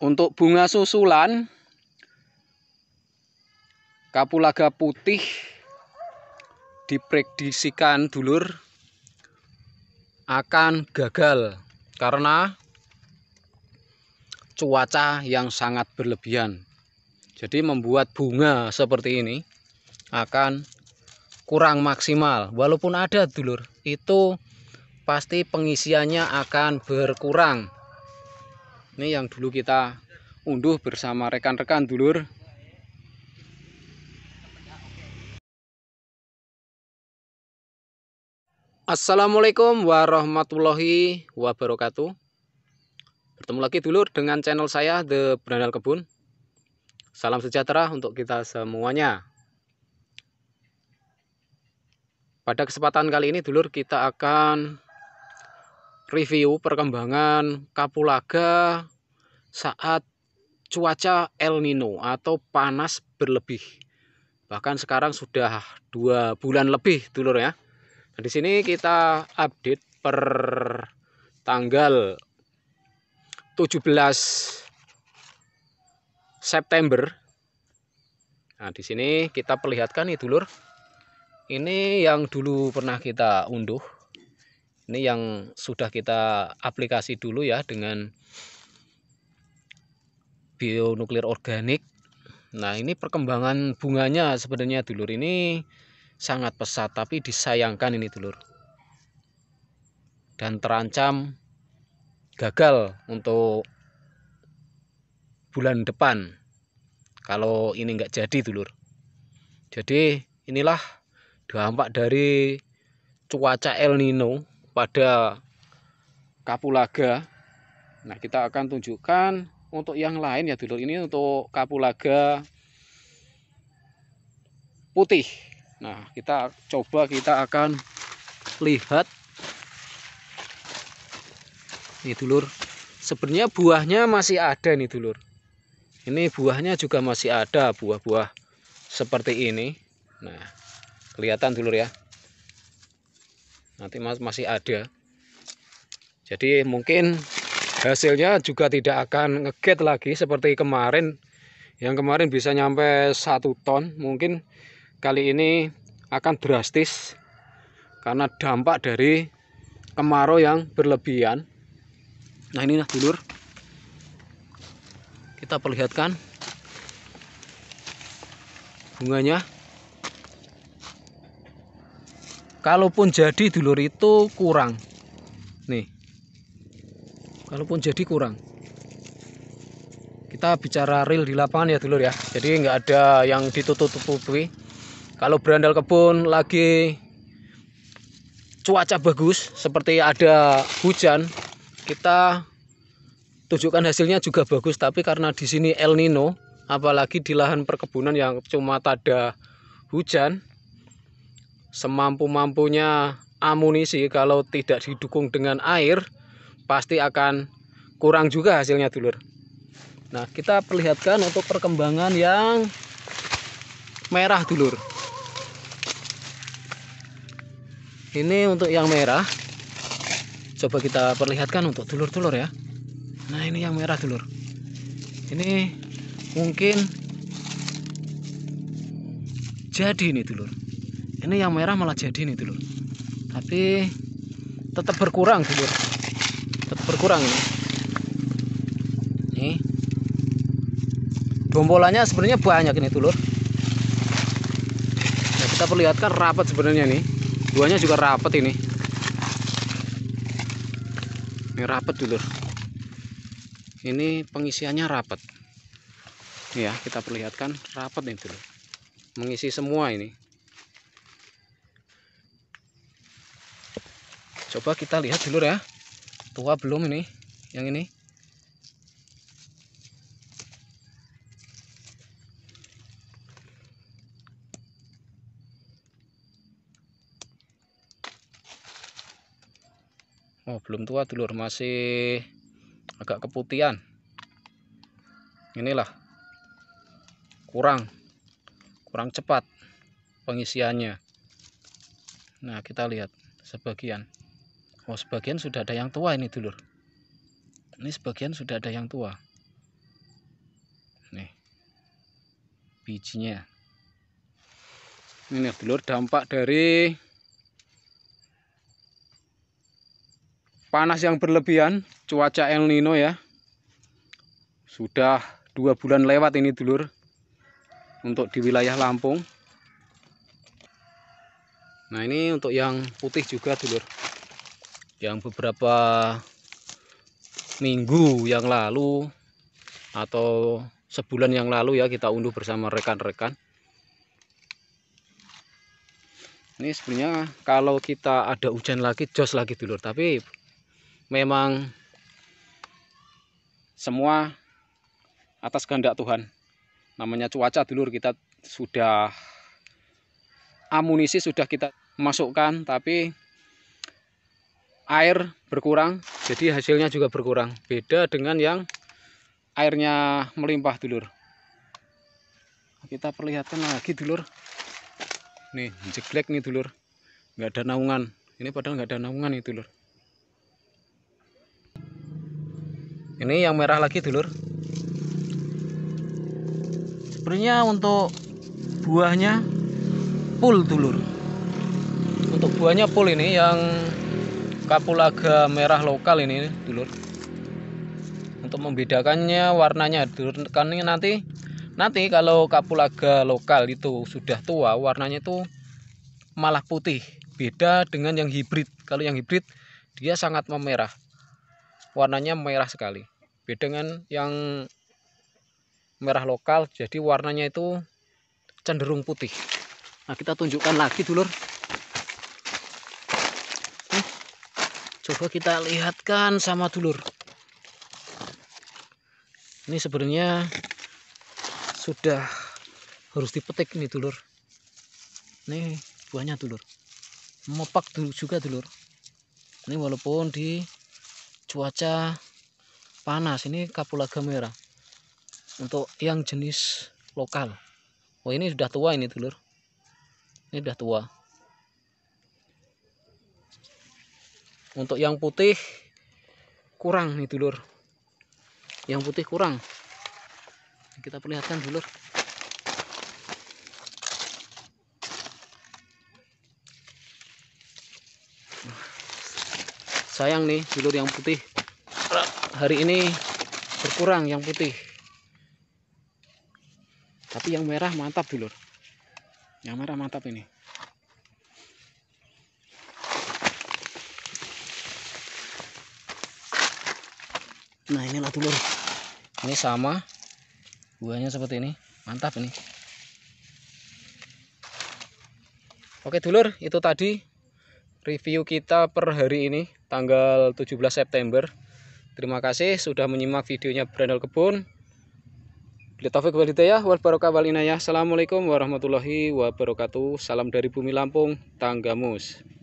Untuk bunga susulan kapulaga putih diprediksikan dulur akan gagal karena cuaca yang sangat berlebihan. Jadi membuat bunga seperti ini akan kurang maksimal. Walaupun ada dulur, itu pasti pengisiannya akan berkurang ini yang dulu kita unduh bersama rekan-rekan dulur Assalamualaikum warahmatullahi wabarakatuh Bertemu lagi dulur dengan channel saya The Brandal Kebun Salam sejahtera untuk kita semuanya Pada kesempatan kali ini dulur kita akan review perkembangan kapulaga saat cuaca El Nino atau panas berlebih. Bahkan sekarang sudah dua bulan lebih dulur ya. Nah, di sini kita update per tanggal 17 September. Nah, di sini kita perlihatkan nih dulur. Ini yang dulu pernah kita unduh ini yang sudah kita aplikasi dulu ya dengan bionuklir organik nah ini perkembangan bunganya sebenarnya dulur ini sangat pesat tapi disayangkan ini dulur dan terancam gagal untuk bulan depan kalau ini enggak jadi dulur jadi inilah dampak dari cuaca El Nino pada kapulaga. Nah, kita akan tunjukkan untuk yang lain ya dulur ini untuk kapulaga putih. Nah, kita coba kita akan lihat ini dulur. Sebenarnya buahnya masih ada nih dulur. Ini buahnya juga masih ada buah-buah seperti ini. Nah, kelihatan dulur ya nanti masih ada jadi mungkin hasilnya juga tidak akan ngeget lagi seperti kemarin yang kemarin bisa nyampe satu ton mungkin kali ini akan drastis karena dampak dari kemarau yang berlebihan nah ini nah dulur kita perlihatkan bunganya kalaupun jadi dulur itu kurang nih kalaupun jadi kurang kita bicara real di lapangan ya dulur ya jadi nggak ada yang ditutup-tutupi kalau berandal kebun lagi cuaca bagus seperti ada hujan kita tunjukkan hasilnya juga bagus tapi karena di sini El Nino apalagi di lahan perkebunan yang cuma ada hujan semampu-mampunya amunisi kalau tidak didukung dengan air pasti akan kurang juga hasilnya dulur nah kita perlihatkan untuk perkembangan yang merah dulur ini untuk yang merah coba kita perlihatkan untuk dulur-dulur ya nah ini yang merah dulur ini mungkin jadi ini dulur ini yang merah malah jadi nih dulu tapi tetap berkurang dulu tetap berkurang ini nih bombolannya sebenarnya banyak ini dulur nah, kita perlihatkan rapat sebenarnya nih buahnya juga rapat ini ini rapat dulur ini pengisiannya rapat ya kita perlihatkan rapat nih dulur mengisi semua ini coba kita lihat dulu ya tua belum ini yang ini Oh, belum tua dulur, masih agak keputihan. Inilah kurang kurang cepat pengisiannya. Nah, kita lihat sebagian Oh, sebagian sudah ada yang tua ini dulur. Ini sebagian sudah ada yang tua. Nih. Bijinya. Ini dulur dampak dari panas yang berlebihan, cuaca El Nino ya. Sudah dua bulan lewat ini dulur untuk di wilayah Lampung. Nah ini untuk yang putih juga dulur yang beberapa minggu yang lalu atau sebulan yang lalu ya kita unduh bersama rekan-rekan ini sebenarnya kalau kita ada hujan lagi jos lagi dulur tapi memang semua atas kehendak Tuhan namanya cuaca dulur kita sudah amunisi sudah kita masukkan tapi air berkurang jadi hasilnya juga berkurang beda dengan yang airnya melimpah dulur kita perlihatkan lagi dulur nih jeglek nih dulur nggak ada naungan ini padahal nggak ada naungan nih dulur ini yang merah lagi dulur sebenarnya untuk buahnya full dulur untuk buahnya full ini yang kapulaga merah lokal ini dulur untuk membedakannya warnanya dulur kan ini nanti nanti kalau kapulaga lokal itu sudah tua warnanya itu malah putih beda dengan yang hibrid kalau yang hibrid dia sangat memerah warnanya merah sekali beda dengan yang merah lokal jadi warnanya itu cenderung putih nah kita tunjukkan lagi dulur coba kita lihatkan sama dulur ini sebenarnya sudah harus dipetik ini dulur ini buahnya dulur mepak dulu juga dulur ini walaupun di cuaca panas ini kapulaga merah untuk yang jenis lokal oh ini sudah tua ini dulur ini sudah tua untuk yang putih kurang nih dulur yang putih kurang kita perlihatkan dulur sayang nih dulur yang putih hari ini berkurang yang putih tapi yang merah mantap dulur yang merah mantap ini nah ini inilah telur ini sama buahnya seperti ini mantap ini oke dulur itu tadi review kita per hari ini tanggal 17 September terima kasih sudah menyimak videonya Brandol Kebun Bila taufik inayah. Assalamualaikum warahmatullahi wabarakatuh. Salam dari bumi Lampung, Tanggamus.